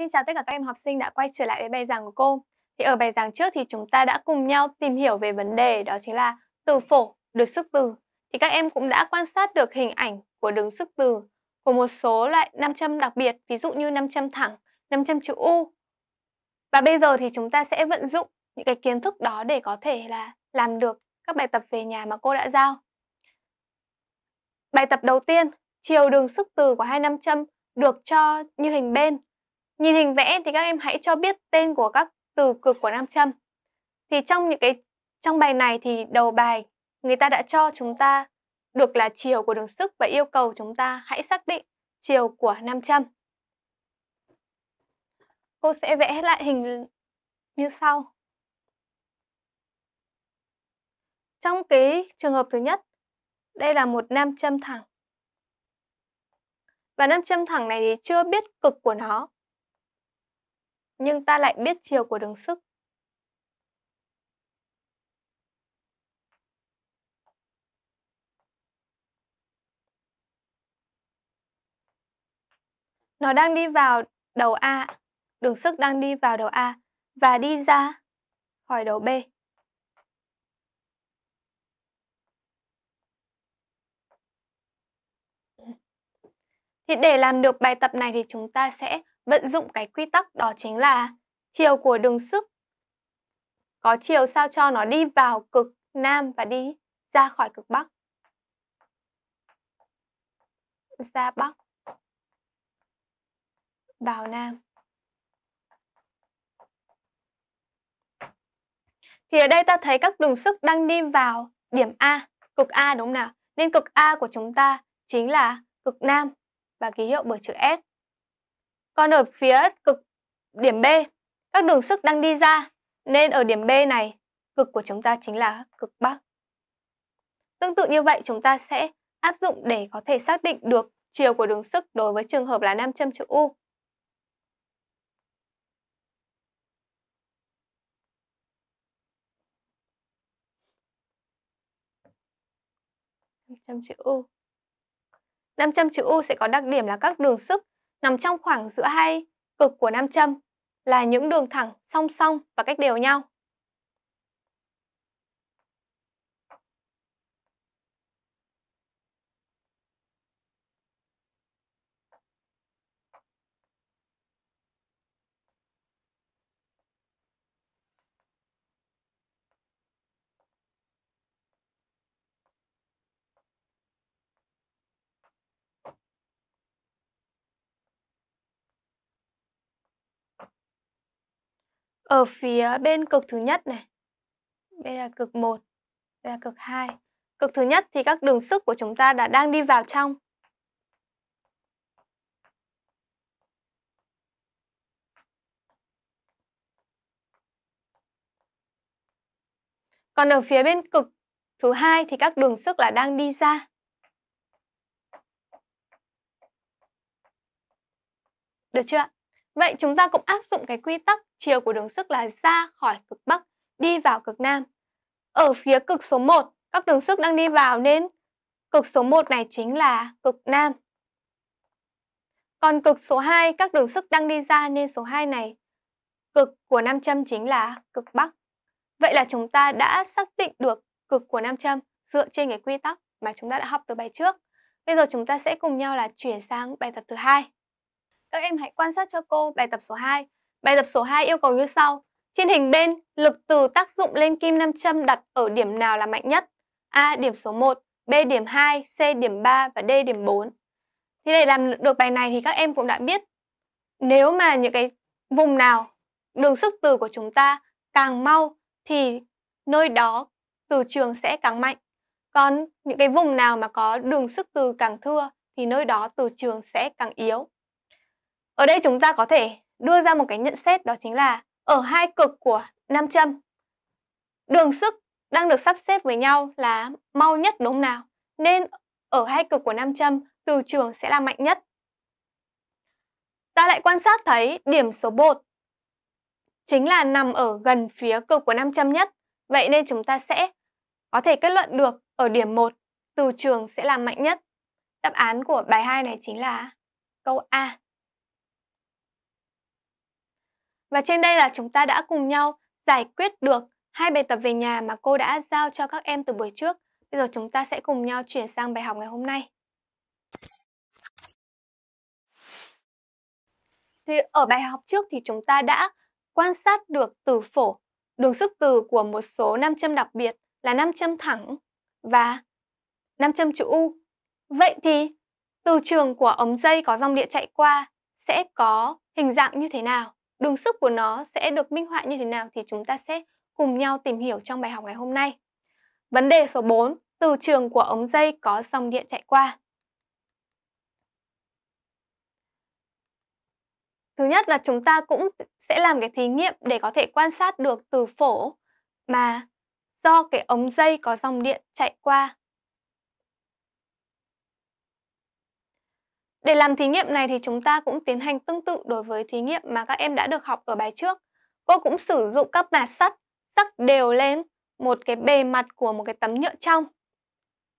Xin chào tất cả các em học sinh đã quay trở lại với bài giảng của cô. Thì ở bài giảng trước thì chúng ta đã cùng nhau tìm hiểu về vấn đề đó chính là từ phổ được sức từ. Thì các em cũng đã quan sát được hình ảnh của đường sức từ của một số loại nam châm đặc biệt, ví dụ như nam châm thẳng, nam châm chữ U. Và bây giờ thì chúng ta sẽ vận dụng những cái kiến thức đó để có thể là làm được các bài tập về nhà mà cô đã giao. Bài tập đầu tiên, chiều đường sức từ của hai nam châm được cho như hình bên Nhìn hình vẽ thì các em hãy cho biết tên của các từ cực của nam châm. Thì trong những cái trong bài này thì đầu bài người ta đã cho chúng ta được là chiều của đường sức và yêu cầu chúng ta hãy xác định chiều của nam châm. Cô sẽ vẽ lại hình như sau. Trong cái trường hợp thứ nhất, đây là một nam châm thẳng. Và nam châm thẳng này thì chưa biết cực của nó nhưng ta lại biết chiều của đường sức. Nó đang đi vào đầu A, đường sức đang đi vào đầu A và đi ra khỏi đầu B. Thì để làm được bài tập này thì chúng ta sẽ vận dụng cái quy tắc đó chính là chiều của đường sức có chiều sao cho nó đi vào cực nam và đi ra khỏi cực bắc ra bắc vào nam thì ở đây ta thấy các đường sức đang đi vào điểm A, cực A đúng không nào? Nên cực A của chúng ta chính là cực nam và ký hiệu bởi chữ S. Còn ở phía cực điểm B, các đường sức đang đi ra, nên ở điểm B này, cực của chúng ta chính là cực Bắc. Tương tự như vậy, chúng ta sẽ áp dụng để có thể xác định được chiều của đường sức đối với trường hợp là nam châm chữ U. Nam châm chữ U. U sẽ có đặc điểm là các đường sức nằm trong khoảng giữa hai cực của nam châm là những đường thẳng song song và cách đều nhau. Ở phía bên cực thứ nhất này, đây là cực 1, đây là cực 2. Cực thứ nhất thì các đường sức của chúng ta đã đang đi vào trong. Còn ở phía bên cực thứ hai thì các đường sức là đang đi ra. Được chưa ạ? Vậy chúng ta cũng áp dụng cái quy tắc chiều của đường sức là ra khỏi cực Bắc, đi vào cực Nam. Ở phía cực số 1, các đường sức đang đi vào nên cực số 1 này chính là cực Nam. Còn cực số 2, các đường sức đang đi ra nên số 2 này, cực của nam châm chính là cực Bắc. Vậy là chúng ta đã xác định được cực của nam châm dựa trên cái quy tắc mà chúng ta đã học từ bài trước. Bây giờ chúng ta sẽ cùng nhau là chuyển sang bài tập thứ hai. Các em hãy quan sát cho cô bài tập số 2 Bài tập số 2 yêu cầu như sau. Trên hình bên, lực từ tác dụng lên kim nam châm đặt ở điểm nào là mạnh nhất? A. Điểm số 1, B. Điểm 2, C. Điểm 3 và D. Điểm 4. Thì để làm được bài này thì các em cũng đã biết nếu mà những cái vùng nào đường sức từ của chúng ta càng mau thì nơi đó từ trường sẽ càng mạnh. Còn những cái vùng nào mà có đường sức từ càng thưa thì nơi đó từ trường sẽ càng yếu. Ở đây chúng ta có thể đưa ra một cái nhận xét đó chính là ở hai cực của nam châm, đường sức đang được sắp xếp với nhau là mau nhất đúng nào, nên ở hai cực của nam châm, từ trường sẽ là mạnh nhất. Ta lại quan sát thấy điểm số bột chính là nằm ở gần phía cực của nam châm nhất, vậy nên chúng ta sẽ có thể kết luận được ở điểm 1, từ trường sẽ là mạnh nhất. Đáp án của bài 2 này chính là câu A. Và trên đây là chúng ta đã cùng nhau giải quyết được hai bài tập về nhà mà cô đã giao cho các em từ buổi trước. Bây giờ chúng ta sẽ cùng nhau chuyển sang bài học ngày hôm nay. Thì ở bài học trước thì chúng ta đã quan sát được từ phổ, đường sức từ của một số nam châm đặc biệt là nam châm thẳng và nam châm chữ U. Vậy thì từ trường của ống dây có dòng điện chạy qua sẽ có hình dạng như thế nào? đường sức của nó sẽ được minh họa như thế nào thì chúng ta sẽ cùng nhau tìm hiểu trong bài học ngày hôm nay. Vấn đề số 4, từ trường của ống dây có dòng điện chạy qua. Thứ nhất là chúng ta cũng sẽ làm cái thí nghiệm để có thể quan sát được từ phổ mà do cái ống dây có dòng điện chạy qua Để làm thí nghiệm này thì chúng ta cũng tiến hành tương tự đối với thí nghiệm mà các em đã được học ở bài trước. Cô cũng sử dụng các mạt sắt sắc đều lên một cái bề mặt của một cái tấm nhựa trong.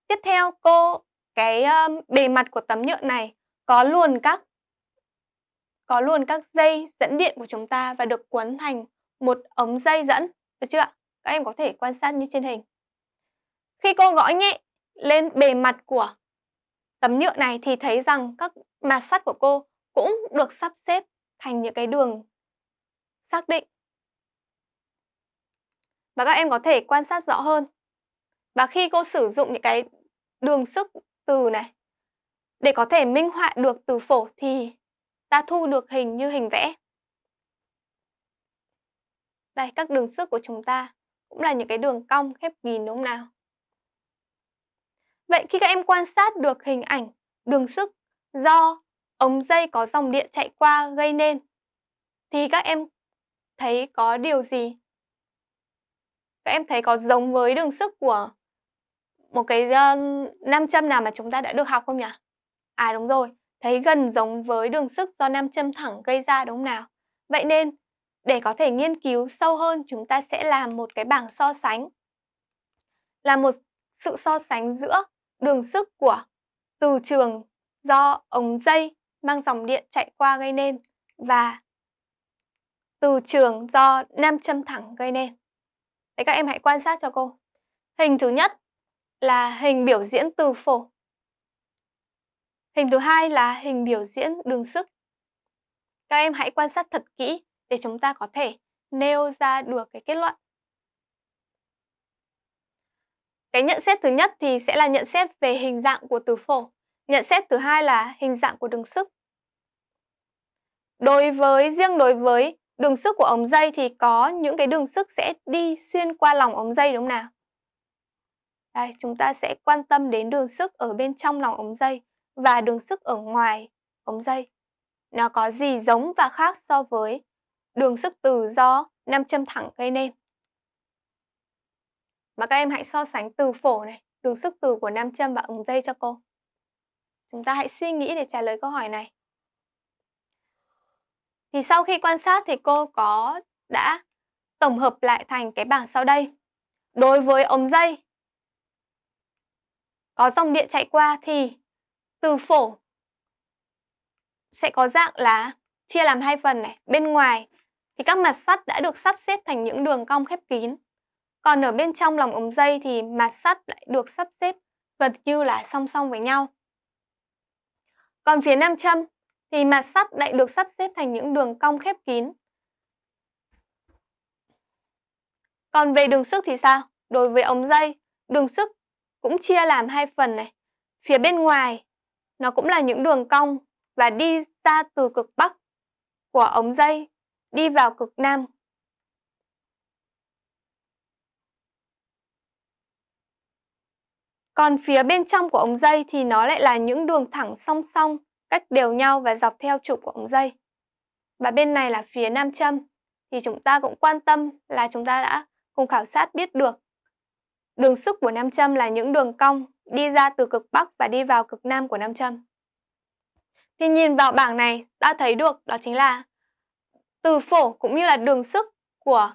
Tiếp theo cô cái um, bề mặt của tấm nhựa này có luôn các có luôn các dây dẫn điện của chúng ta và được cuốn thành một ống dây dẫn, được chưa ạ? Các em có thể quan sát như trên hình. Khi cô gõ nhẹ lên bề mặt của tấm nhựa này thì thấy rằng các mặt sắt của cô cũng được sắp xếp thành những cái đường xác định. Và các em có thể quan sát rõ hơn. Và khi cô sử dụng những cái đường sức từ này để có thể minh họa được từ phổ thì ta thu được hình như hình vẽ. Đây, các đường sức của chúng ta cũng là những cái đường cong khép kín đúng không nào? Vậy khi các em quan sát được hình ảnh đường sức do ống dây có dòng điện chạy qua gây nên thì các em thấy có điều gì? Các em thấy có giống với đường sức của một cái ờ, nam châm nào mà chúng ta đã được học không nhỉ? À đúng rồi, thấy gần giống với đường sức do nam châm thẳng gây ra đúng không nào? Vậy nên, để có thể nghiên cứu sâu hơn, chúng ta sẽ làm một cái bảng so sánh. Là một sự so sánh giữa đường sức của từ trường do ống dây mang dòng điện chạy qua gây nên và từ trường do nam châm thẳng gây nên. Đấy các em hãy quan sát cho cô. Hình thứ nhất là hình biểu diễn từ phổ. Hình thứ hai là hình biểu diễn đường sức. Các em hãy quan sát thật kỹ để chúng ta có thể nêu ra được cái kết luận. Cái nhận xét thứ nhất thì sẽ là nhận xét về hình dạng của từ phổ. Nhận xét thứ hai là hình dạng của đường sức. Đối với riêng đối với đường sức của ống dây thì có những cái đường sức sẽ đi xuyên qua lòng ống dây đúng không nào? Đây, chúng ta sẽ quan tâm đến đường sức ở bên trong lòng ống dây và đường sức ở ngoài ống dây. Nó có gì giống và khác so với đường sức từ do nam châm thẳng gây nên? và các em hãy so sánh từ phổ này, đường sức từ của nam châm và ứng dây cho cô. Chúng ta hãy suy nghĩ để trả lời câu hỏi này. Thì sau khi quan sát thì cô có đã tổng hợp lại thành cái bảng sau đây. Đối với ống dây có dòng điện chạy qua thì từ phổ sẽ có dạng là chia làm hai phần này. Bên ngoài thì các mặt sắt đã được sắp xếp thành những đường cong khép kín còn ở bên trong lòng ống dây thì mặt sắt lại được sắp xếp gần như là song song với nhau. Còn phía nam châm thì mặt sắt lại được sắp xếp thành những đường cong khép kín. Còn về đường sức thì sao? Đối với ống dây, đường sức cũng chia làm hai phần này. Phía bên ngoài nó cũng là những đường cong và đi ra từ cực Bắc của ống dây đi vào cực Nam Còn phía bên trong của ống dây thì nó lại là những đường thẳng song song, cách đều nhau và dọc theo trục của ống dây. Và bên này là phía nam châm, thì chúng ta cũng quan tâm là chúng ta đã cùng khảo sát biết được. Đường sức của nam châm là những đường cong đi ra từ cực Bắc và đi vào cực Nam của nam châm. Thì nhìn vào bảng này, ta thấy được đó chính là từ phổ cũng như là đường sức của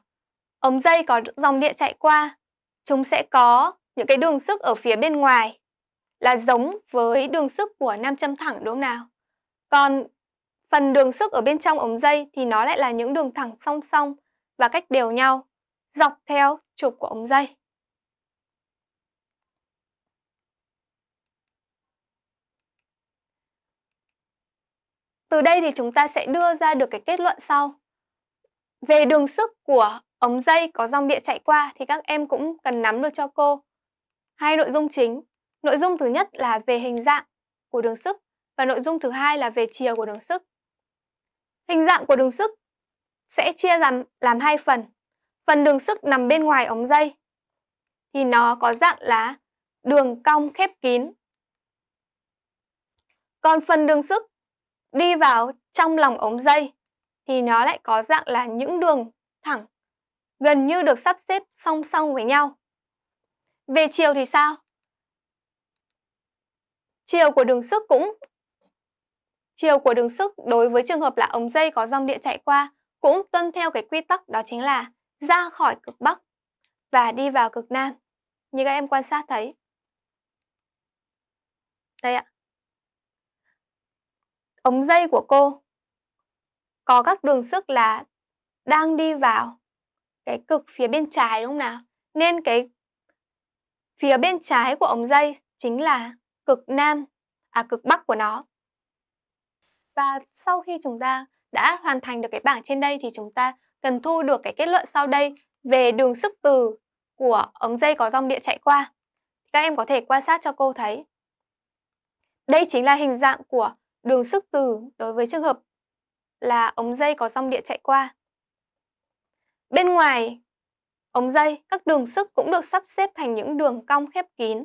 ống dây có dòng điện chạy qua, chúng sẽ có những cái đường sức ở phía bên ngoài là giống với đường sức của nam châm thẳng đúng không nào? Còn phần đường sức ở bên trong ống dây thì nó lại là những đường thẳng song song và cách đều nhau dọc theo trục của ống dây. Từ đây thì chúng ta sẽ đưa ra được cái kết luận sau. Về đường sức của ống dây có dòng điện chạy qua thì các em cũng cần nắm được cho cô hai nội dung chính. Nội dung thứ nhất là về hình dạng của đường sức và nội dung thứ hai là về chiều của đường sức. Hình dạng của đường sức sẽ chia làm, làm hai phần. Phần đường sức nằm bên ngoài ống dây thì nó có dạng là đường cong khép kín. Còn phần đường sức đi vào trong lòng ống dây thì nó lại có dạng là những đường thẳng gần như được sắp xếp song song với nhau. Về chiều thì sao? Chiều của đường sức cũng Chiều của đường sức đối với trường hợp là ống dây có dòng điện chạy qua cũng tuân theo cái quy tắc đó chính là ra khỏi cực Bắc và đi vào cực Nam. Như các em quan sát thấy. Đây ạ. Ống dây của cô có các đường sức là đang đi vào cái cực phía bên trái đúng không nào? Nên cái Phía bên trái của ống dây chính là cực nam, à cực bắc của nó. Và sau khi chúng ta đã hoàn thành được cái bảng trên đây thì chúng ta cần thu được cái kết luận sau đây về đường sức từ của ống dây có dòng điện chạy qua. Các em có thể quan sát cho cô thấy. Đây chính là hình dạng của đường sức từ đối với trường hợp là ống dây có dòng điện chạy qua. Bên ngoài Ống dây, các đường sức cũng được sắp xếp thành những đường cong khép kín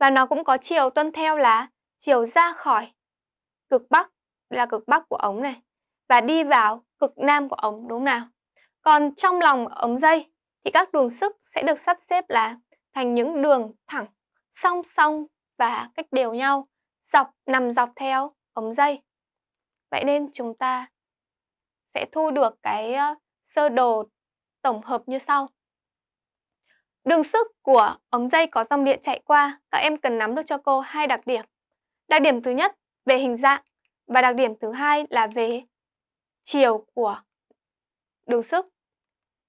và nó cũng có chiều tuân theo là chiều ra khỏi cực bắc là cực bắc của ống này và đi vào cực nam của ống đúng nào? Còn trong lòng ống dây thì các đường sức sẽ được sắp xếp là thành những đường thẳng song song và cách đều nhau dọc nằm dọc theo ống dây. Vậy nên chúng ta sẽ thu được cái ờ, sơ đồ tổng hợp như sau. Đường sức của ống dây có dòng điện chạy qua, các em cần nắm được cho cô hai đặc điểm. Đặc điểm thứ nhất về hình dạng và đặc điểm thứ hai là về chiều của đường sức.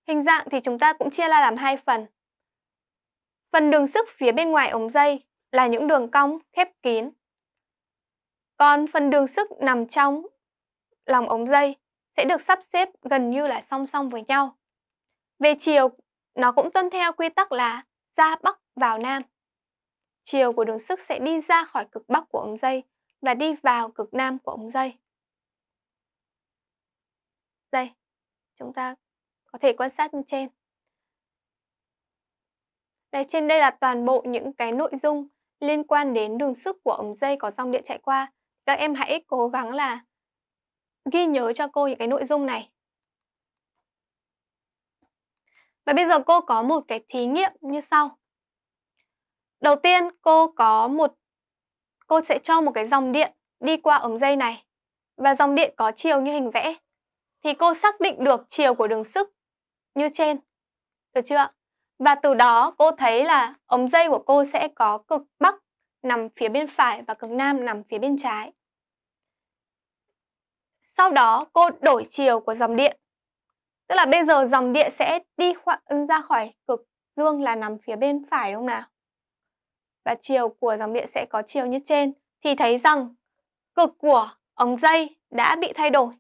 Hình dạng thì chúng ta cũng chia ra làm hai phần. Phần đường sức phía bên ngoài ống dây là những đường cong khép kín. Còn phần đường sức nằm trong lòng ống dây sẽ được sắp xếp gần như là song song với nhau. Về chiều nó cũng tuân theo quy tắc là ra bắc vào nam. Chiều của đường sức sẽ đi ra khỏi cực bắc của ống dây và đi vào cực nam của ống dây. Đây, chúng ta có thể quan sát như trên. Đây, trên đây là toàn bộ những cái nội dung liên quan đến đường sức của ống dây có dòng điện chạy qua. Các em hãy cố gắng là ghi nhớ cho cô những cái nội dung này Và bây giờ cô có một cái thí nghiệm như sau. Đầu tiên cô có một cô sẽ cho một cái dòng điện đi qua ống dây này và dòng điện có chiều như hình vẽ thì cô xác định được chiều của đường sức như trên. Được chưa? Và từ đó cô thấy là ống dây của cô sẽ có cực bắc nằm phía bên phải và cực nam nằm phía bên trái. Sau đó cô đổi chiều của dòng điện Tức là bây giờ dòng điện sẽ đi ra khỏi cực dương là nằm phía bên phải đúng không nào? Và chiều của dòng điện sẽ có chiều như trên. Thì thấy rằng cực của ống dây đã bị thay đổi.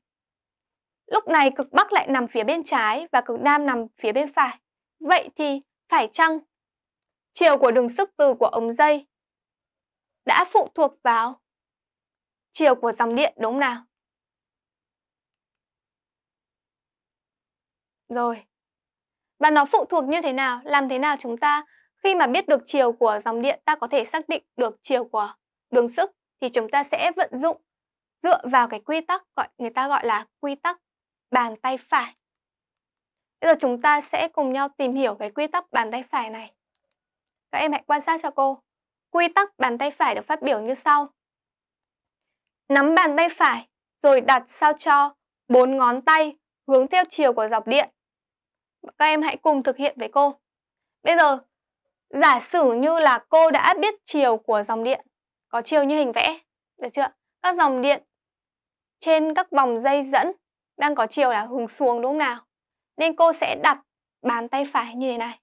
Lúc này cực Bắc lại nằm phía bên trái và cực Nam nằm phía bên phải. Vậy thì phải chăng chiều của đường sức từ của ống dây đã phụ thuộc vào chiều của dòng điện đúng không nào? Rồi. Và nó phụ thuộc như thế nào? Làm thế nào chúng ta khi mà biết được chiều của dòng điện ta có thể xác định được chiều của đường sức thì chúng ta sẽ vận dụng dựa vào cái quy tắc gọi người ta gọi là quy tắc bàn tay phải. Bây giờ chúng ta sẽ cùng nhau tìm hiểu cái quy tắc bàn tay phải này. Các em hãy quan sát cho cô. Quy tắc bàn tay phải được phát biểu như sau. Nắm bàn tay phải rồi đặt sao cho bốn ngón tay hướng theo chiều của dọc điện các em hãy cùng thực hiện với cô. Bây giờ, giả sử như là cô đã biết chiều của dòng điện, có chiều như hình vẽ, được chưa? Các dòng điện trên các vòng dây dẫn đang có chiều là hướng xuống đúng không nào? Nên cô sẽ đặt bàn tay phải như thế này.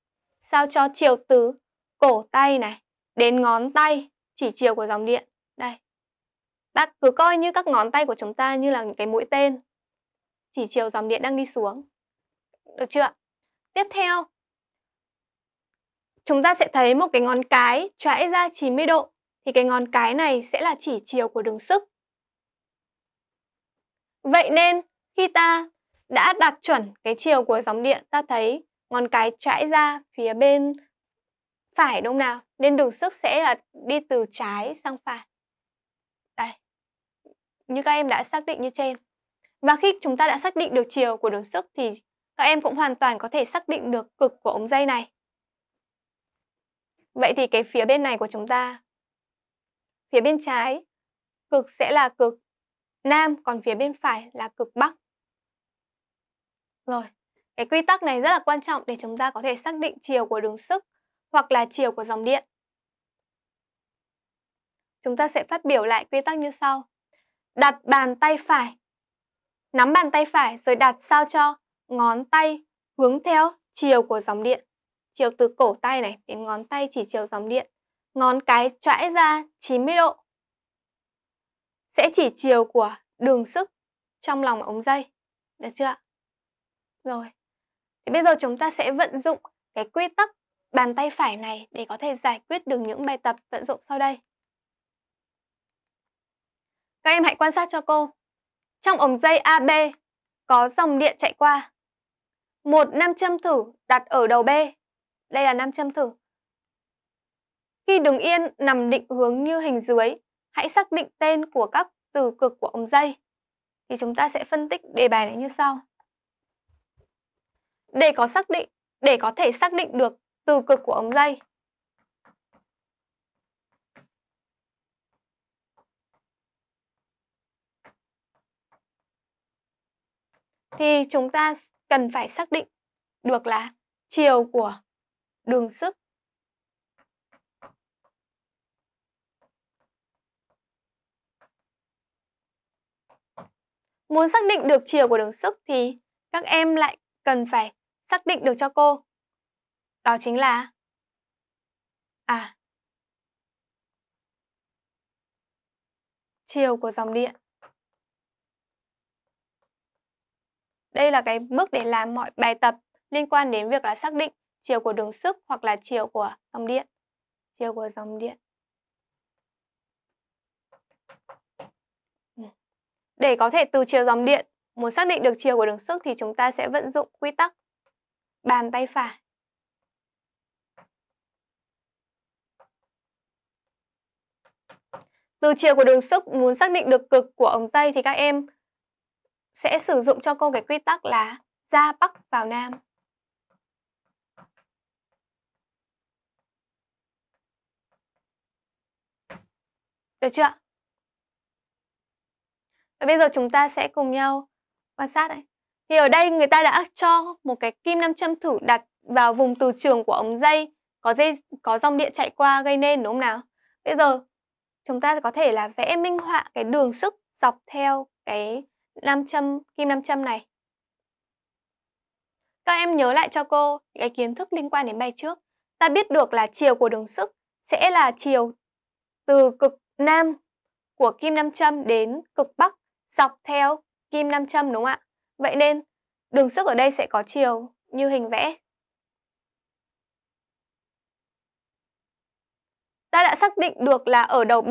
Sao cho chiều từ cổ tay này đến ngón tay chỉ chiều của dòng điện. Đây. Ta cứ coi như các ngón tay của chúng ta như là những cái mũi tên chỉ chiều dòng điện đang đi xuống. Được chưa Tiếp theo, chúng ta sẽ thấy một cái ngón cái trãi ra 90 độ thì cái ngón cái này sẽ là chỉ chiều của đường sức. Vậy nên khi ta đã đặt chuẩn cái chiều của dòng điện ta thấy ngón cái trãi ra phía bên phải đúng nào nên đường sức sẽ là đi từ trái sang phải. Đây. Như các em đã xác định như trên. Và khi chúng ta đã xác định được chiều của đường sức thì các em cũng hoàn toàn có thể xác định được cực của ống dây này. Vậy thì cái phía bên này của chúng ta, phía bên trái, cực sẽ là cực nam, còn phía bên phải là cực bắc. Rồi, cái quy tắc này rất là quan trọng để chúng ta có thể xác định chiều của đường sức hoặc là chiều của dòng điện. Chúng ta sẽ phát biểu lại quy tắc như sau. Đặt bàn tay phải, nắm bàn tay phải rồi đặt sao cho ngón tay hướng theo chiều của dòng điện. Chiều từ cổ tay này đến ngón tay chỉ chiều dòng điện. Ngón cái trãi ra 90 độ. Sẽ chỉ chiều của đường sức trong lòng ống dây. Được chưa ạ? Rồi. Thì bây giờ chúng ta sẽ vận dụng cái quy tắc bàn tay phải này để có thể giải quyết được những bài tập vận dụng sau đây. Các em hãy quan sát cho cô. Trong ống dây AB có dòng điện chạy qua một nam châm thử đặt ở đầu B. Đây là nam châm thử. Khi đứng yên nằm định hướng như hình dưới, hãy xác định tên của các từ cực của ống dây. Thì chúng ta sẽ phân tích đề bài này như sau. Để có xác định, để có thể xác định được từ cực của ống dây, thì chúng ta cần phải xác định được là chiều của đường sức Muốn xác định được chiều của đường sức thì các em lại cần phải xác định được cho cô. Đó chính là à chiều của dòng điện. Đây là cái bước để làm mọi bài tập liên quan đến việc là xác định chiều của đường sức hoặc là chiều của dòng điện. Chiều của dòng điện. Ừ. Để có thể từ chiều dòng điện, muốn xác định được chiều của đường sức thì chúng ta sẽ vận dụng quy tắc bàn tay phải. Từ chiều của đường sức muốn xác định được cực của ống dây thì các em sẽ sử dụng cho cô cái quy tắc là ra Bắc vào Nam. Được chưa Và bây giờ chúng ta sẽ cùng nhau quan sát này. Thì ở đây người ta đã cho một cái kim nam châm thử đặt vào vùng từ trường của ống dây có dây có dòng điện chạy qua gây nên đúng không nào? Bây giờ chúng ta có thể là vẽ minh họa cái đường sức dọc theo cái nam châm, kim nam châm này. Các em nhớ lại cho cô cái kiến thức liên quan đến bài trước. Ta biết được là chiều của đường sức sẽ là chiều từ cực nam của kim nam châm đến cực bắc dọc theo kim nam châm đúng không ạ? Vậy nên đường sức ở đây sẽ có chiều như hình vẽ. Ta đã xác định được là ở đầu B,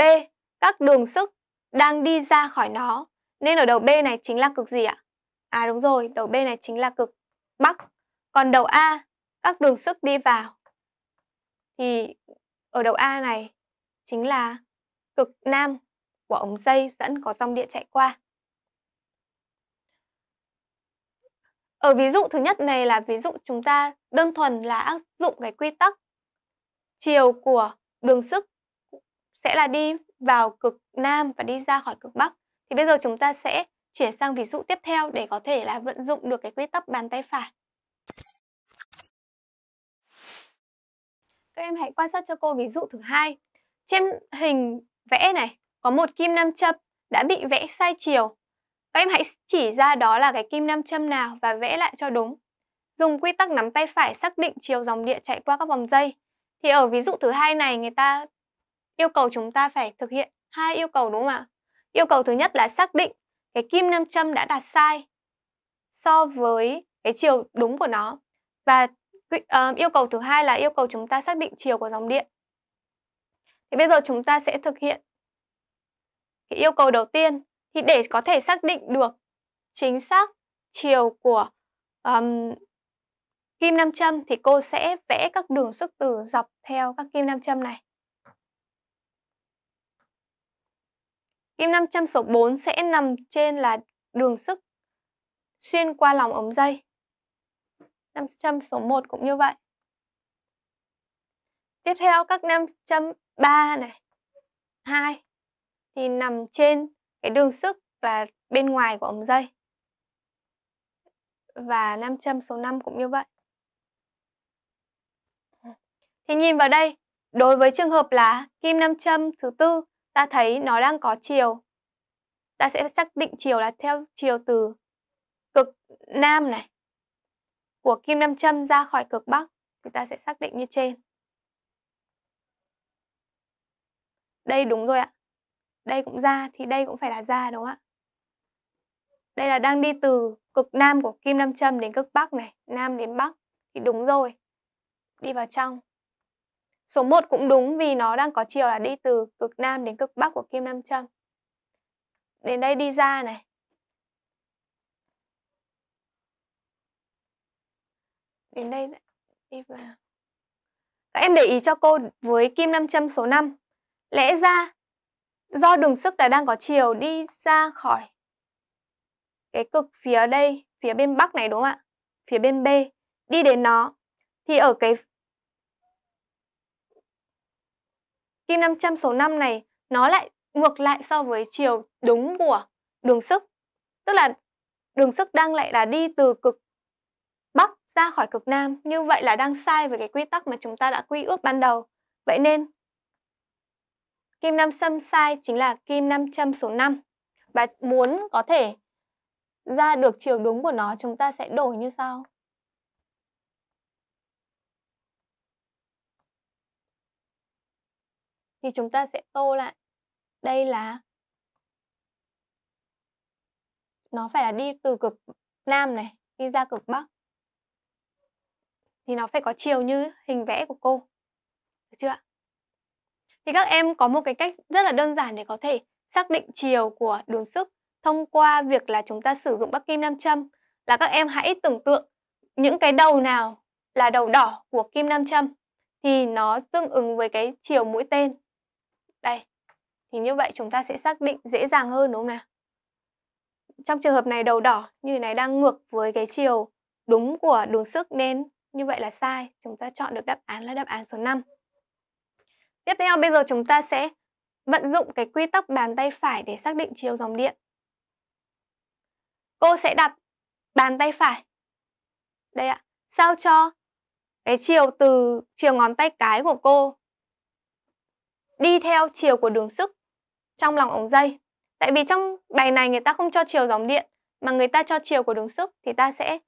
các đường sức đang đi ra khỏi nó nên ở đầu B này chính là cực gì ạ? À đúng rồi, đầu B này chính là cực Bắc. Còn đầu A, các đường sức đi vào. Thì ở đầu A này chính là cực Nam của ống dây dẫn có dòng điện chạy qua. Ở ví dụ thứ nhất này là ví dụ chúng ta đơn thuần là áp dụng cái quy tắc chiều của đường sức sẽ là đi vào cực Nam và đi ra khỏi cực Bắc. Thì bây giờ chúng ta sẽ chuyển sang ví dụ tiếp theo để có thể là vận dụng được cái quy tắc bàn tay phải. Các em hãy quan sát cho cô ví dụ thứ hai. Trên hình vẽ này có một kim nam châm đã bị vẽ sai chiều. Các em hãy chỉ ra đó là cái kim nam châm nào và vẽ lại cho đúng. Dùng quy tắc nắm tay phải xác định chiều dòng điện chạy qua các vòng dây. Thì ở ví dụ thứ hai này người ta yêu cầu chúng ta phải thực hiện hai yêu cầu đúng không ạ? Yêu cầu thứ nhất là xác định cái kim nam châm đã đặt sai so với cái chiều đúng của nó. Và ờ, yêu cầu thứ hai là yêu cầu chúng ta xác định chiều của dòng điện. Thì bây giờ chúng ta sẽ thực hiện cái yêu cầu đầu tiên thì để có thể xác định được chính xác chiều của um, kim nam châm thì cô sẽ vẽ các đường sức từ dọc theo các kim nam châm này. Kim 500 số 4 sẽ nằm trên là đường sức xuyên qua lòng ống dây. 500 số 1 cũng như vậy. Tiếp theo các 503 này, 2 thì nằm trên cái đường sức là bên ngoài của ống dây. Và 500 số 5 cũng như vậy. Thì nhìn vào đây, đối với trường hợp là kim nam châm thứ tư ta thấy nó đang có chiều. Ta sẽ xác định chiều là theo chiều từ cực nam này của kim nam châm ra khỏi cực bắc thì ta sẽ xác định như trên. Đây đúng rồi ạ. Đây cũng ra thì đây cũng phải là ra đúng không ạ? Đây là đang đi từ cực nam của kim nam châm đến cực bắc này, nam đến bắc thì đúng rồi. Đi vào trong. Số 1 cũng đúng vì nó đang có chiều là đi từ cực nam đến cực bắc của kim nam châm. Đến đây đi ra này. Đến đây đi vào. Các em để ý cho cô với kim nam châm số 5. Lẽ ra do đường sức là đang có chiều đi ra khỏi cái cực phía đây, phía bên bắc này đúng không ạ? Phía bên B đi đến nó thì ở cái kim 500 số 5 này nó lại ngược lại so với chiều đúng của đường sức. Tức là đường sức đang lại là đi từ cực Bắc ra khỏi cực Nam. Như vậy là đang sai với cái quy tắc mà chúng ta đã quy ước ban đầu. Vậy nên kim 500 sai chính là kim 500 số 5. Và muốn có thể ra được chiều đúng của nó chúng ta sẽ đổi như sau. thì chúng ta sẽ tô lại đây là nó phải là đi từ cực nam này đi ra cực bắc thì nó phải có chiều như hình vẽ của cô được chưa thì các em có một cái cách rất là đơn giản để có thể xác định chiều của đường sức thông qua việc là chúng ta sử dụng bắc kim nam châm là các em hãy tưởng tượng những cái đầu nào là đầu đỏ của kim nam châm thì nó tương ứng với cái chiều mũi tên đây, thì như vậy chúng ta sẽ xác định dễ dàng hơn đúng không nào? Trong trường hợp này đầu đỏ như này đang ngược với cái chiều đúng của đường sức nên như vậy là sai. Chúng ta chọn được đáp án là đáp án số 5. Tiếp theo bây giờ chúng ta sẽ vận dụng cái quy tắc bàn tay phải để xác định chiều dòng điện. Cô sẽ đặt bàn tay phải. Đây ạ, sao cho cái chiều từ chiều ngón tay cái của cô đi theo chiều của đường sức trong lòng ống dây. Tại vì trong bài này người ta không cho chiều dòng điện mà người ta cho chiều của đường sức thì ta sẽ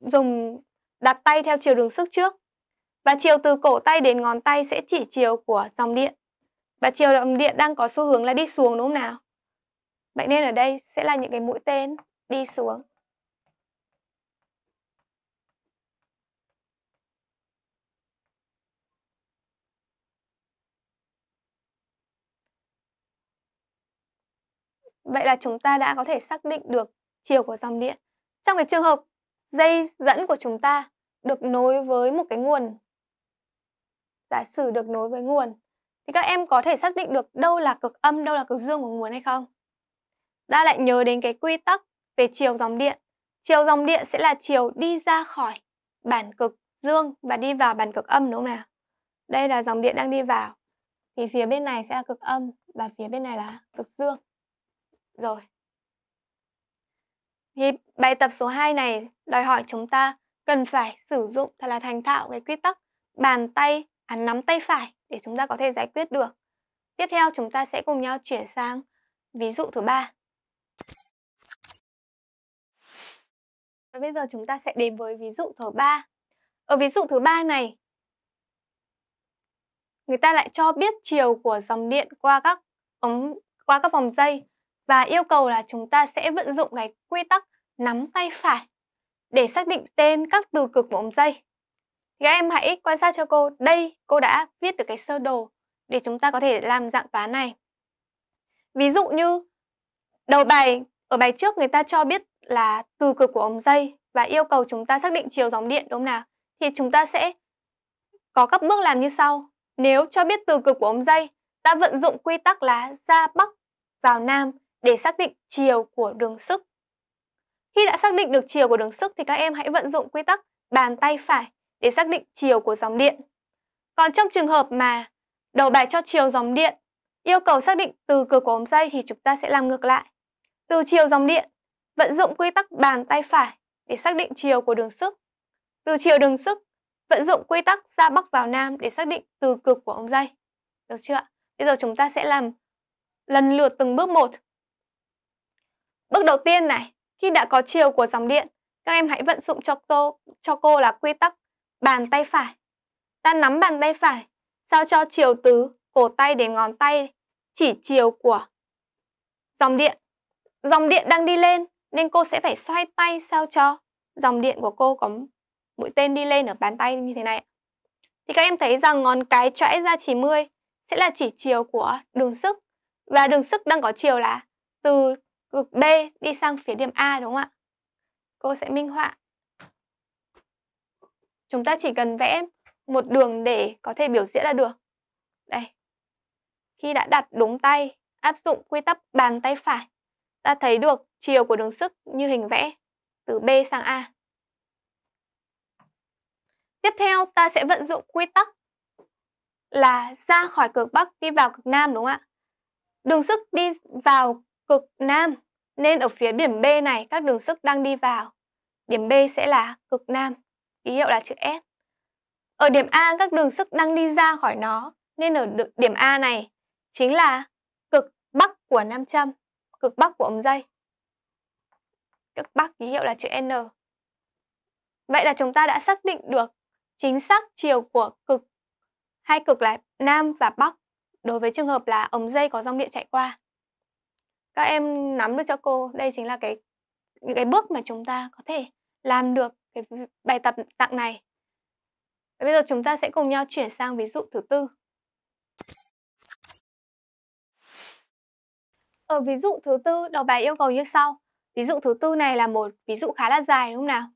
dùng đặt tay theo chiều đường sức trước và chiều từ cổ tay đến ngón tay sẽ chỉ chiều của dòng điện. Và chiều dòng điện đang có xu hướng là đi xuống đúng không nào? Vậy nên ở đây sẽ là những cái mũi tên đi xuống. Vậy là chúng ta đã có thể xác định được chiều của dòng điện. Trong cái trường hợp dây dẫn của chúng ta được nối với một cái nguồn, giả sử được nối với nguồn, thì các em có thể xác định được đâu là cực âm, đâu là cực dương của nguồn hay không? Ta lại nhớ đến cái quy tắc về chiều dòng điện. Chiều dòng điện sẽ là chiều đi ra khỏi bản cực dương và đi vào bản cực âm đúng không nào? Đây là dòng điện đang đi vào. Thì phía bên này sẽ là cực âm và phía bên này là cực dương. Rồi. Thì bài tập số 2 này đòi hỏi chúng ta cần phải sử dụng thật là thành thạo cái quy tắc bàn tay, à, nắm tay phải để chúng ta có thể giải quyết được. Tiếp theo chúng ta sẽ cùng nhau chuyển sang ví dụ thứ ba. Và bây giờ chúng ta sẽ đến với ví dụ thứ ba. Ở ví dụ thứ ba này, người ta lại cho biết chiều của dòng điện qua các ống qua các vòng dây và yêu cầu là chúng ta sẽ vận dụng cái quy tắc nắm tay phải để xác định tên các từ cực của ống dây. các em hãy quan sát cho cô, đây cô đã viết được cái sơ đồ để chúng ta có thể làm dạng toán này. Ví dụ như đầu bài, ở bài trước người ta cho biết là từ cực của ống dây và yêu cầu chúng ta xác định chiều dòng điện đúng không nào? Thì chúng ta sẽ có các bước làm như sau. Nếu cho biết từ cực của ống dây, ta vận dụng quy tắc là ra bắc vào nam để xác định chiều của đường sức. Khi đã xác định được chiều của đường sức thì các em hãy vận dụng quy tắc bàn tay phải để xác định chiều của dòng điện. Còn trong trường hợp mà đầu bài cho chiều dòng điện, yêu cầu xác định từ cực của ống dây thì chúng ta sẽ làm ngược lại. Từ chiều dòng điện, vận dụng quy tắc bàn tay phải để xác định chiều của đường sức. Từ chiều đường sức, vận dụng quy tắc ra bắc vào nam để xác định từ cực của ống dây. Được chưa ạ? Bây giờ chúng ta sẽ làm lần lượt từng bước một Bước đầu tiên này, khi đã có chiều của dòng điện, các em hãy vận dụng cho cô, cho cô là quy tắc bàn tay phải. Ta nắm bàn tay phải, sao cho chiều tứ cổ tay đến ngón tay chỉ chiều của dòng điện. Dòng điện đang đi lên nên cô sẽ phải xoay tay sao cho dòng điện của cô có mũi tên đi lên ở bàn tay như thế này. Thì các em thấy rằng ngón cái chõi ra chỉ 10 sẽ là chỉ chiều của đường sức và đường sức đang có chiều là từ cực B đi sang phía điểm A đúng không ạ? Cô sẽ minh họa. Chúng ta chỉ cần vẽ một đường để có thể biểu diễn là được. Đây. Khi đã đặt đúng tay, áp dụng quy tắc bàn tay phải, ta thấy được chiều của đường sức như hình vẽ từ B sang A. Tiếp theo ta sẽ vận dụng quy tắc là ra khỏi cực Bắc đi vào cực Nam đúng không ạ? Đường sức đi vào cực Nam, nên ở phía điểm B này các đường sức đang đi vào. Điểm B sẽ là cực Nam, ký hiệu là chữ S. Ở điểm A các đường sức đang đi ra khỏi nó, nên ở điểm A này chính là cực Bắc của nam châm, cực Bắc của ống dây. Cực Bắc ký hiệu là chữ N. Vậy là chúng ta đã xác định được chính xác chiều của cực hai cực là Nam và Bắc đối với trường hợp là ống dây có dòng điện chạy qua các em nắm được cho cô đây chính là cái những cái bước mà chúng ta có thể làm được cái bài tập tặng này và bây giờ chúng ta sẽ cùng nhau chuyển sang ví dụ thứ tư ở ví dụ thứ tư đầu bài yêu cầu như sau ví dụ thứ tư này là một ví dụ khá là dài đúng không nào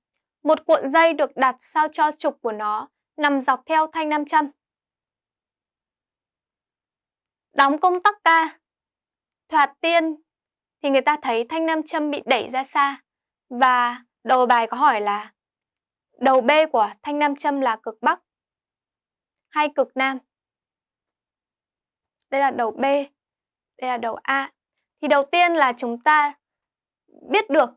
một cuộn dây được đặt sao cho trục của nó nằm dọc theo thanh nam châm đóng công tắc ca thoạt tiên thì người ta thấy thanh nam châm bị đẩy ra xa và đầu bài có hỏi là đầu B của thanh nam châm là cực Bắc hay cực Nam. Đây là đầu B, đây là đầu A. Thì đầu tiên là chúng ta biết được,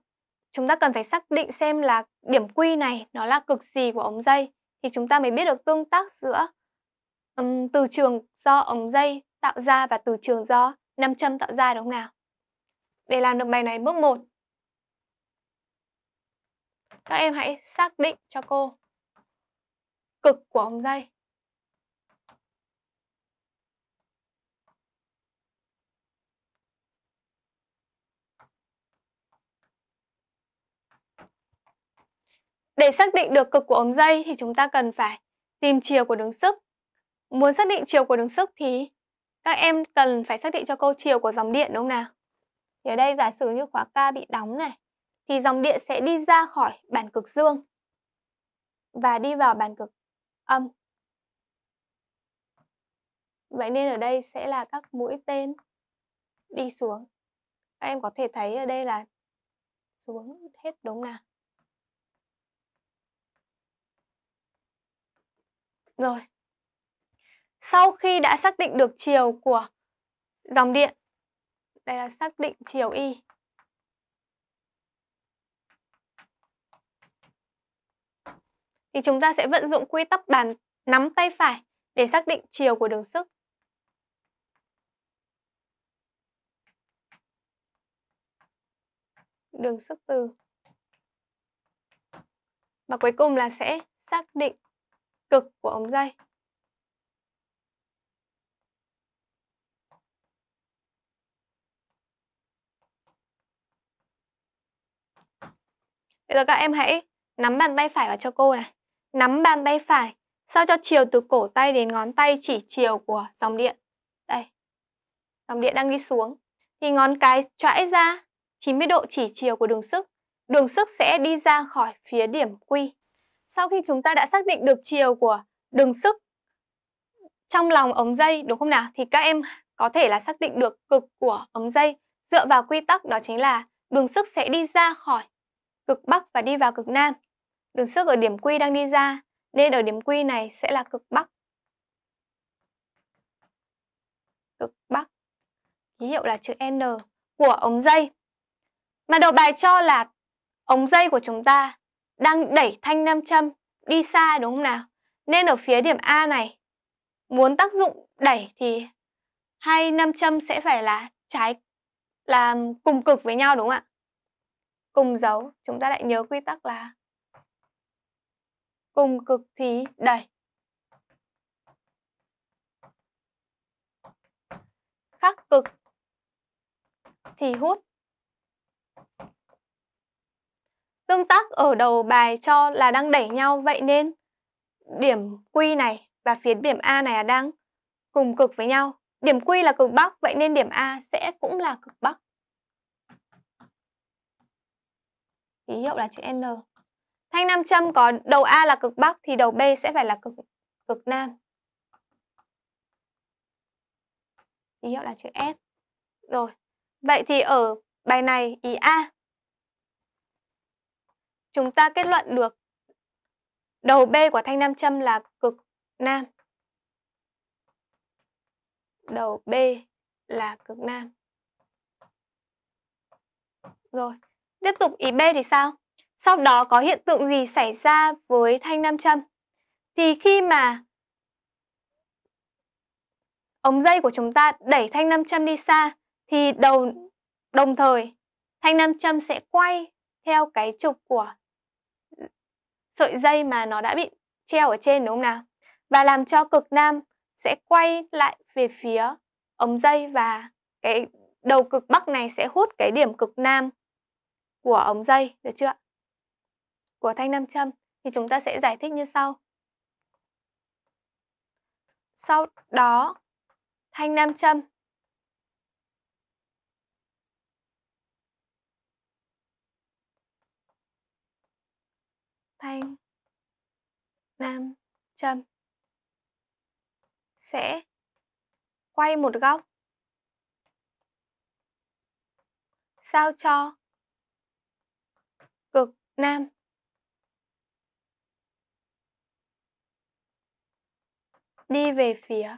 chúng ta cần phải xác định xem là điểm Q này nó là cực gì của ống dây. Thì chúng ta mới biết được tương tác giữa um, từ trường do ống dây tạo ra và từ trường do nam châm tạo ra đúng không nào? Để làm được bài này bước 1, các em hãy xác định cho cô cực của ống dây. Để xác định được cực của ống dây thì chúng ta cần phải tìm chiều của đường sức. Muốn xác định chiều của đường sức thì các em cần phải xác định cho cô chiều của dòng điện đúng không nào? Thì ở đây giả sử như khóa K bị đóng này thì dòng điện sẽ đi ra khỏi bản cực dương và đi vào bản cực âm. Vậy nên ở đây sẽ là các mũi tên đi xuống. Các em có thể thấy ở đây là xuống hết đúng nào. Rồi. Sau khi đã xác định được chiều của dòng điện đây là xác định chiều y. Thì chúng ta sẽ vận dụng quy tắc bàn nắm tay phải để xác định chiều của đường sức. Đường sức từ. Và cuối cùng là sẽ xác định cực của ống dây. Bây giờ các em hãy nắm bàn tay phải vào cho cô này. Nắm bàn tay phải, sao cho chiều từ cổ tay đến ngón tay chỉ chiều của dòng điện. Đây, dòng điện đang đi xuống. Thì ngón cái chãi ra 90 độ chỉ chiều của đường sức. Đường sức sẽ đi ra khỏi phía điểm quy Sau khi chúng ta đã xác định được chiều của đường sức trong lòng ống dây đúng không nào? Thì các em có thể là xác định được cực của ống dây dựa vào quy tắc đó chính là đường sức sẽ đi ra khỏi cực Bắc và đi vào cực Nam. Đường sức ở điểm Q đang đi ra, nên ở điểm Q này sẽ là cực Bắc. Cực Bắc, ký hiệu là chữ N của ống dây. Mà đầu bài cho là ống dây của chúng ta đang đẩy thanh nam châm đi xa đúng không nào? Nên ở phía điểm A này, muốn tác dụng đẩy thì hai nam châm sẽ phải là trái làm cùng cực với nhau đúng không ạ? cùng dấu chúng ta lại nhớ quy tắc là cùng cực thì đẩy khác cực thì hút tương tác ở đầu bài cho là đang đẩy nhau vậy nên điểm Q này và phía điểm A này là đang cùng cực với nhau điểm Q là cực bắc vậy nên điểm A sẽ cũng là cực bắc ký hiệu là chữ N. Thanh nam châm có đầu A là cực Bắc thì đầu B sẽ phải là cực cực Nam. Ký hiệu là chữ S. Rồi, vậy thì ở bài này ý A chúng ta kết luận được đầu B của thanh nam châm là cực Nam. Đầu B là cực Nam. Rồi. Tiếp tục ý B thì sao? Sau đó có hiện tượng gì xảy ra với thanh nam châm? Thì khi mà ống dây của chúng ta đẩy thanh nam châm đi xa thì đầu đồng thời thanh nam châm sẽ quay theo cái trục của sợi dây mà nó đã bị treo ở trên đúng không nào? Và làm cho cực nam sẽ quay lại về phía ống dây và cái đầu cực bắc này sẽ hút cái điểm cực nam của ống dây, được chưa ạ? Của thanh nam châm thì chúng ta sẽ giải thích như sau. Sau đó, thanh nam châm thanh nam châm sẽ quay một góc sao cho cực nam đi về phía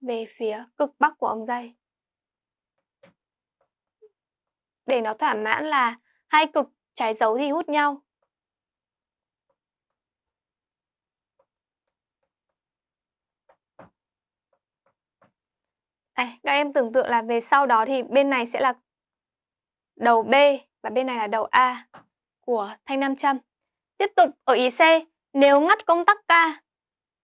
về phía cực bắc của ống dây để nó thỏa mãn là hai cực trái dấu thì hút nhau Này, các em tưởng tượng là về sau đó thì bên này sẽ là đầu B và bên này là đầu A của thanh nam châm. Tiếp tục ở ý C, nếu ngắt công tắc K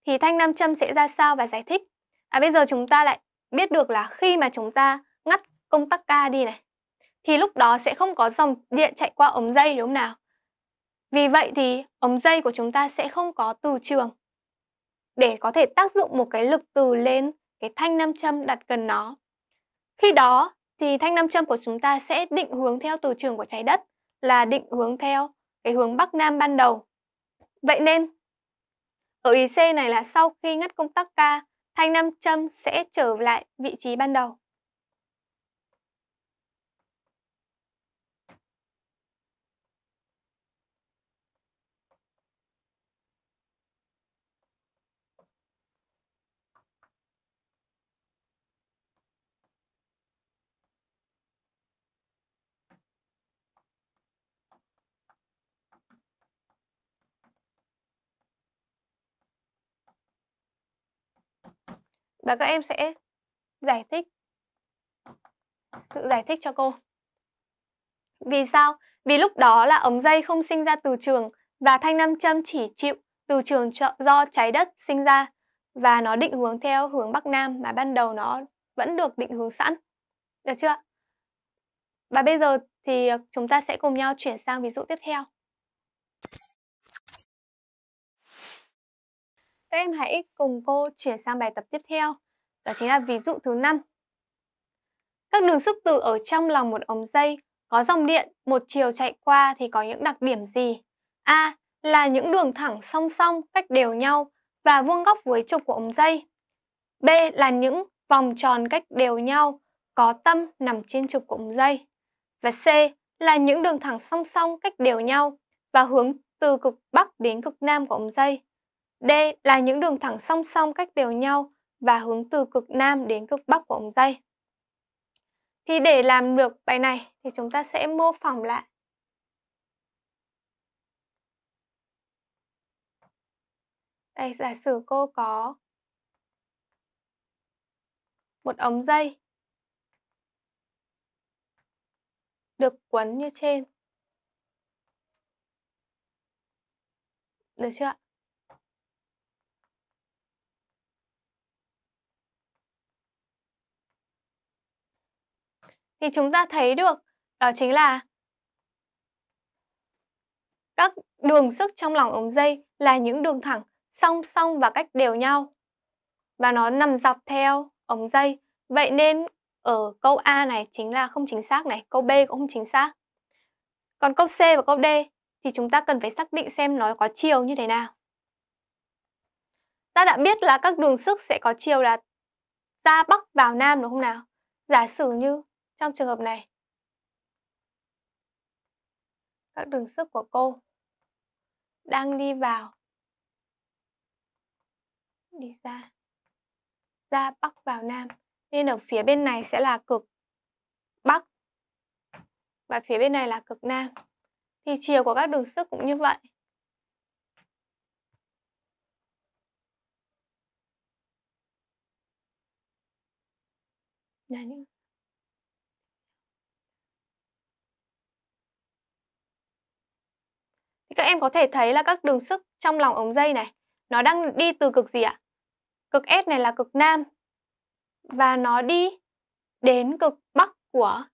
thì thanh nam châm sẽ ra sao và giải thích. À bây giờ chúng ta lại biết được là khi mà chúng ta ngắt công tắc K đi này thì lúc đó sẽ không có dòng điện chạy qua ống dây đúng không nào? Vì vậy thì ống dây của chúng ta sẽ không có từ trường để có thể tác dụng một cái lực từ lên cái thanh nam châm đặt gần nó. Khi đó thì thanh nam châm của chúng ta sẽ định hướng theo từ trường của trái đất là định hướng theo cái hướng Bắc Nam ban đầu. Vậy nên ở ý C này là sau khi ngắt công tắc K, thanh nam châm sẽ trở lại vị trí ban đầu. và các em sẽ giải thích tự giải thích cho cô vì sao vì lúc đó là ống dây không sinh ra từ trường và thanh nam châm chỉ chịu từ trường do trái đất sinh ra và nó định hướng theo hướng bắc nam mà ban đầu nó vẫn được định hướng sẵn được chưa và bây giờ thì ờ, chúng ta sẽ cùng nhau chuyển sang ví dụ tiếp theo Các em hãy cùng cô chuyển sang bài tập tiếp theo, đó chính là ví dụ thứ 5. Các đường sức tử ở trong lòng một ống dây có dòng điện một chiều chạy qua thì có những đặc điểm gì? A. Là những đường thẳng song song cách đều nhau và vuông góc với trục của ống dây. B. Là những vòng tròn cách đều nhau có tâm nằm trên trục của ống dây. Và C. Là những đường thẳng song song cách đều nhau và hướng từ cực Bắc đến cực Nam của ống dây. D là những đường thẳng song song cách đều nhau và hướng từ cực nam đến cực bắc của ống dây. Thì để làm được bài này thì chúng ta sẽ mô phỏng lại. Đây, giả sử cô có một ống dây được quấn như trên. Được chưa ạ? thì chúng ta thấy được đó chính là các đường sức trong lòng ống dây là những đường thẳng song song và cách đều nhau và nó nằm dọc theo ống dây. Vậy nên ở câu A này chính là không chính xác này, câu B cũng không chính xác. Còn câu C và câu D thì chúng ta cần phải xác định xem nó có chiều như thế nào. Ta đã biết là các đường sức sẽ có chiều là ra bắc vào nam đúng không nào? Giả sử như trong trường hợp này, các đường sức của cô đang đi vào, đi ra, ra bắc vào nam. Nên ở phía bên này sẽ là cực bắc và phía bên này là cực nam. Thì chiều của các đường sức cũng như vậy. Là các em có thể thấy là các đường sức trong lòng ống dây này nó đang đi từ cực gì ạ? Cực S này là cực nam và nó đi đến cực bắc của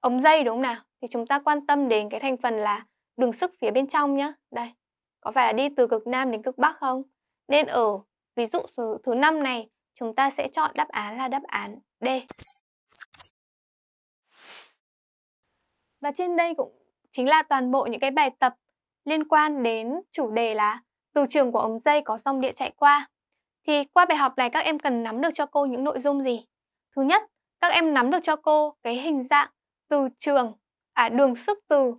ống dây đúng không nào? Thì chúng ta quan tâm đến cái thành phần là đường sức phía bên trong nhá. Đây, có phải là đi từ cực nam đến cực bắc không? Nên ở ví dụ số thứ năm này chúng ta sẽ chọn đáp án là đáp án D. Và trên đây cũng chính là toàn bộ những cái bài tập liên quan đến chủ đề là từ trường của ống dây có dòng điện chạy qua. Thì qua bài học này các em cần nắm được cho cô những nội dung gì? Thứ nhất, các em nắm được cho cô cái hình dạng từ trường, à đường sức từ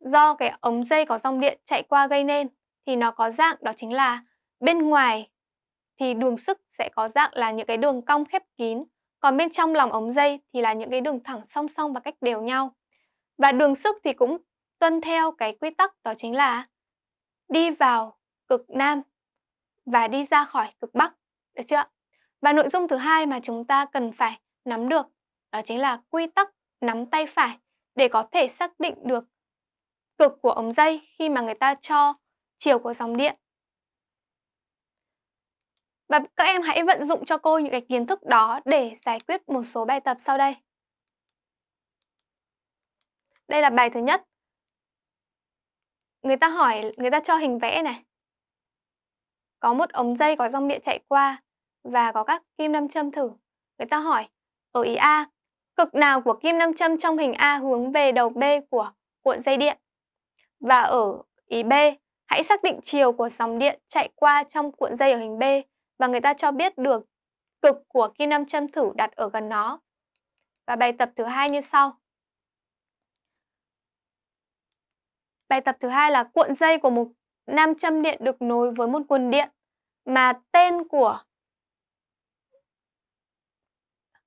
do cái ống dây có dòng điện chạy qua gây nên thì nó có dạng đó chính là bên ngoài thì đường sức sẽ có dạng là những cái đường cong khép kín còn bên trong lòng ống dây thì là những cái đường thẳng song song và cách đều nhau và đường sức thì cũng tuân theo cái quy tắc đó chính là đi vào cực Nam và đi ra khỏi cực Bắc. Được chưa? Và nội dung thứ hai mà chúng ta cần phải nắm được đó chính là quy tắc nắm tay phải để có thể xác định được cực của ống dây khi mà người ta cho chiều của dòng điện. Và các em hãy vận dụng cho cô những cái kiến thức đó để giải quyết một số bài tập sau đây. Đây là bài thứ nhất. Người ta hỏi, người ta cho hình vẽ này. Có một ống dây có dòng điện chạy qua và có các kim nam châm thử. Người ta hỏi, ở ý A, cực nào của kim nam châm trong hình A hướng về đầu B của cuộn dây điện? Và ở ý B, hãy xác định chiều của dòng điện chạy qua trong cuộn dây ở hình B và người ta cho biết được cực của kim nam châm thử đặt ở gần nó. Và bài tập thứ hai như sau. Bài tập thứ hai là cuộn dây của một nam châm điện được nối với một nguồn điện mà tên của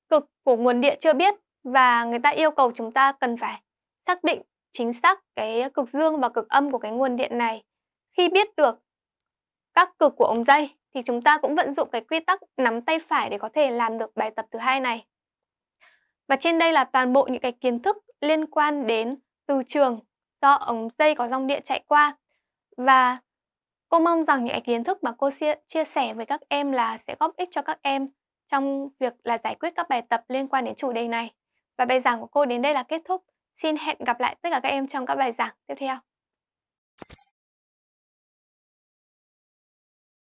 cực của nguồn điện chưa biết và người ta yêu cầu chúng ta cần phải xác định chính xác cái cực dương và cực âm của cái nguồn điện này. Khi biết được các cực của ống dây thì chúng ta cũng vận dụng cái quy tắc nắm tay phải để có thể làm được bài tập thứ hai này. Và trên đây là toàn bộ những cái kiến thức liên quan đến từ trường do ống dây có dòng điện chạy qua. Và cô mong rằng những kiến thức mà cô chia sẻ với các em là sẽ góp ích cho các em trong việc là giải quyết các bài tập liên quan đến chủ đề này. Và bài giảng của cô đến đây là kết thúc. Xin hẹn gặp lại tất cả các em trong các bài giảng tiếp theo.